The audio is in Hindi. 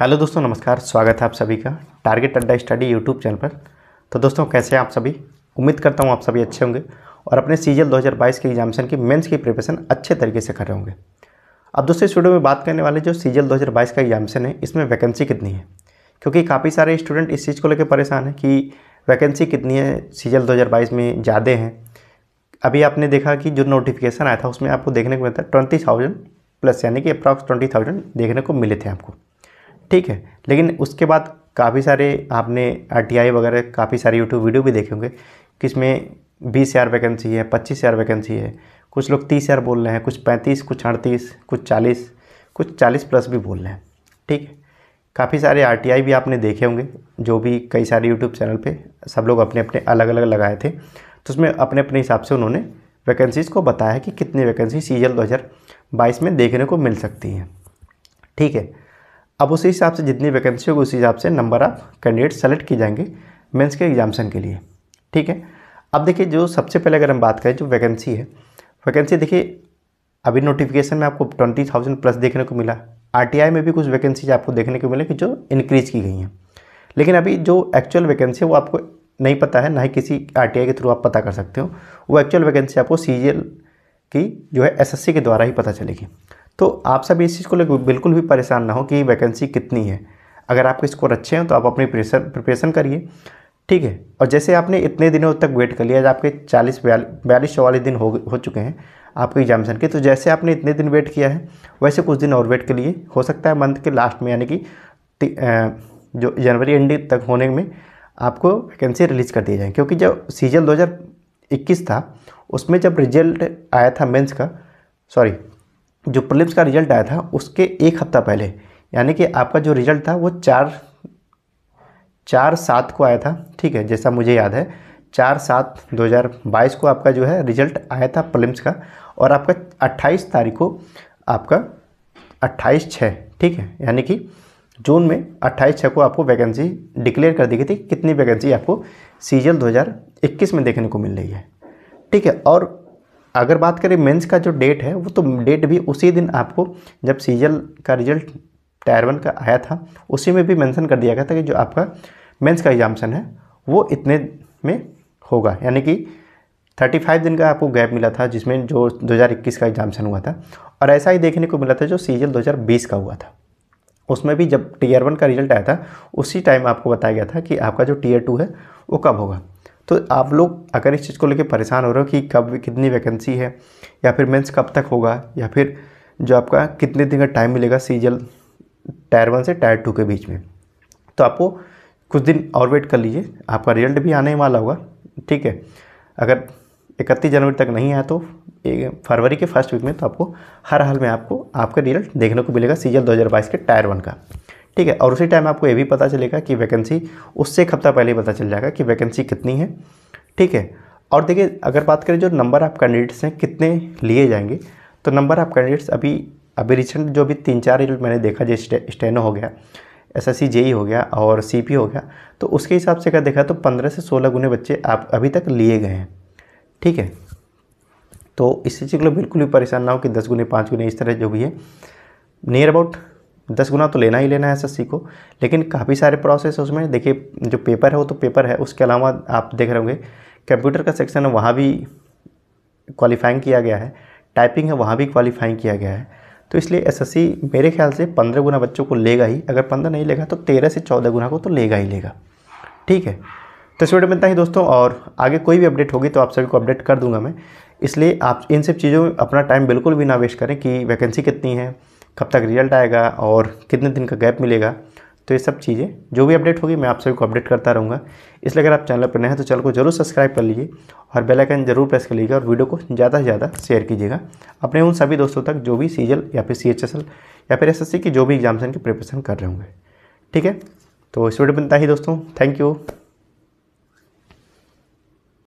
हेलो दोस्तों नमस्कार स्वागत है आप सभी का टारगेट अड्डा स्टडी यूट्यूब चैनल पर तो दोस्तों कैसे हैं आप सभी उम्मीद करता हूँ आप सभी अच्छे होंगे और अपने सीजल 2022 के एग्जामेशन की मेंस की प्रिपरेशन अच्छे तरीके से कर रहे होंगे अब दोस्तों इस वीडियो में बात करने वाले जो सीजल 2022 का एग्जामेशन है इसमें वैकेंसी कितनी है क्योंकि काफ़ी सारे स्टूडेंट इस चीज़ को लेकर परेशान हैं कि वैकेंसी कितनी है सीजल 2022 में ज़्यादा हैं अभी आपने देखा कि जो नोटिफिकेशन आया था उसमें आपको देखने को मिलता है ट्वेंटी प्लस यानी कि अप्रॉक्स ट्वेंटी देखने को मिले थे आपको ठीक है लेकिन उसके बाद काफ़ी सारे आपने आर वगैरह काफ़ी सारे यूट्यूब वीडियो भी देखे होंगे कि इसमें बीस हज़ार वैकेंसी है पच्चीस हज़ार वैकेंसी है कुछ लोग तीस हज़ार बोल रहे हैं कुछ पैंतीस कुछ अड़तीस कुछ चालीस कुछ चालीस प्लस भी बोल रहे हैं ठीक है काफ़ी सारे आर भी आपने देखे होंगे जो भी कई सारे यूट्यूब चैनल पर सब लोग अपने अपने अलग अलग लगाए थे तो उसमें अपने अपने हिसाब से उन्होंने वैकेंसीज़ को बताया है कि कितनी वैकेंसी सीजल 2022 में देखने को मिल सकती हैं ठीक है अब उसी हिसाब से जितनी वैकेंसी होगी उसी हिसाब से नंबर ऑफ कैंडिडेट सेलेक्ट किए जाएंगे मेंस के एग्जामेशन के लिए ठीक है अब देखिए जो सबसे पहले अगर हम बात करें जो वैकेंसी है वैकेंसी देखिए अभी नोटिफिकेशन में आपको ट्वेंटी थाउजेंड प्लस देखने को मिला आर में भी कुछ वैकेंसीज आपको देखने को मिले कि जो इंक्रीज की गई हैं लेकिन अभी जो एक्चुअल वैकेंसी है वो आपको नहीं पता है ना ही किसी आर के थ्रू आप पता कर सकते हो वो एक्चुअल वैकेंसी आपको सी की जो है एस के द्वारा ही पता चलेगी तो आप सब इस चीज़ को लेकर बिल्कुल भी परेशान ना हो कि वैकेंसी कितनी है अगर आपके स्कोर अच्छे हैं तो आप अपनी प्रिपरेशन करिए ठीक है और जैसे आपने इतने दिनों तक वेट कर लिया आपके चालीस बयालीस चौवालीस दिन हो हो चुके हैं आपके एग्जामिशन के तो जैसे आपने इतने दिन वेट किया है वैसे कुछ दिन और वेट के लिए हो सकता है मंथ के लास्ट में यानी कि जो जनवरी एंड तक होने में आपको वैकेंसी रिलीज़ कर दी जाए क्योंकि जब सीजन 2021 था उसमें जब रिजल्ट आया था मेंस का सॉरी जो प्रिलिम्स का रिजल्ट आया था उसके एक हफ्ता पहले यानी कि आपका जो रिजल्ट था वो चार चार सात को आया था ठीक है जैसा मुझे याद है चार सात 2022 को आपका जो है रिजल्ट आया था प्रिलिम्स का और आपका 28 तारीख को आपका 28 छः ठीक है यानी कि जून में 28 छः को आपको वैकेंसी डिक्लेयर कर दी गई थी कितनी वैकेंसी आपको सीजल 2021 में देखने को मिल रही है ठीक है और अगर बात करें मेंस का जो डेट है वो तो डेट भी उसी दिन आपको जब सीजल का रिजल्ट टायर वन का आया था उसी में भी मेंशन कर दिया गया था कि जो आपका मेंस का एग्जामेशन है वो इतने में होगा यानी कि 35 दिन का आपको गैप मिला था जिसमें जो 2021 का एग्जामेशन हुआ था और ऐसा ही देखने को मिला था जो सीजल दो का हुआ था उसमें भी जब टीयर वन का रिजल्ट आया था उसी टाइम आपको बताया गया था कि आपका जो टीयर टू है वो कब होगा तो आप लोग अगर इस चीज़ को लेकर परेशान हो रहे हो कि कब कितनी वैकेंसी है या फिर मेंस कब तक होगा या फिर जो आपका कितने दिन का टाइम मिलेगा सीजल टायर वन से टायर टू के बीच में तो आपको कुछ दिन और वेट कर लीजिए आपका रिजल्ट भी आने वाला होगा ठीक है अगर इकतीस जनवरी तक नहीं आया तो फरवरी के फर्स्ट वीक में तो आपको हर हाल में आपको आपका रिजल्ट देखने को मिलेगा सीजल 2022 के टायर वन का ठीक है और उसी टाइम आपको ये भी पता चलेगा कि वैकेंसी उससे एक हफ्ता पहले ही पता चल जाएगा कि वैकेंसी कितनी है ठीक है और देखिए अगर बात करें जो नंबर ऑफ़ कैंडिडेट्स हैं कितने लिए जाएंगे तो नंबर ऑफ़ कैंडिडेट्स अभी अभी रिसेंट जो भी तीन चार मैंने देखा जो स्टेनो हो गया एस एस e हो गया और सी पी हो गया तो उसके हिसाब से अगर देखा तो पंद्रह से सोलह गुने बच्चे आप अभी तक लिए गए हैं ठीक है तो इससे चीज़ लोग बिल्कुल भी परेशान ना हो कि दस गुने पाँच गुने इस तरह जो भी है नियर अबाउट दस गुना तो लेना ही लेना है एस को लेकिन काफ़ी सारे प्रोसेस उसमें देखिए जो पेपर है वो तो पेपर है उसके अलावा आप देख रहे होंगे कंप्यूटर का सेक्शन है वहाँ भी क्वालिफाइंग किया गया है टाइपिंग है वहाँ भी क्वालिफाइंग किया गया है तो इसलिए एसएससी मेरे ख्याल से पंद्रह गुना बच्चों को लेगा ही अगर पंद्रह नहीं लेगा तो तेरह से चौदह गुना को तो लेगा ही लेगा ठीक है तो इस वीडियो में इतना ही दोस्तों और आगे कोई भी अपडेट होगी तो आप सभी को अपडेट कर दूंगा मैं इसलिए आप इन सब चीज़ों में अपना टाइम बिल्कुल भी ना वेस्ट करें कि वैकेंसी कितनी है कब तक रिजल्ट आएगा और कितने दिन का गैप मिलेगा तो ये सब चीज़ें जो भी अपडेट होगी मैं आप सभी को अपडेट करता रहूँगा इसलिए अगर आप चैनल पर नए हैं तो चैनल को जरूर सब्सक्राइब कर लीजिए और बेल आइकन जरूर प्रेस कर लीजिएगा और वीडियो को ज़्यादा से ज़्यादा शेयर कीजिएगा अपने उन सभी दोस्तों तक जो भी सी या फिर सी या फिर एस की जो भी एग्जाम्स की प्रिपरेशन कर रहे होंगे ठीक है तो इस वीडियो बनता ही दोस्तों थैंक यू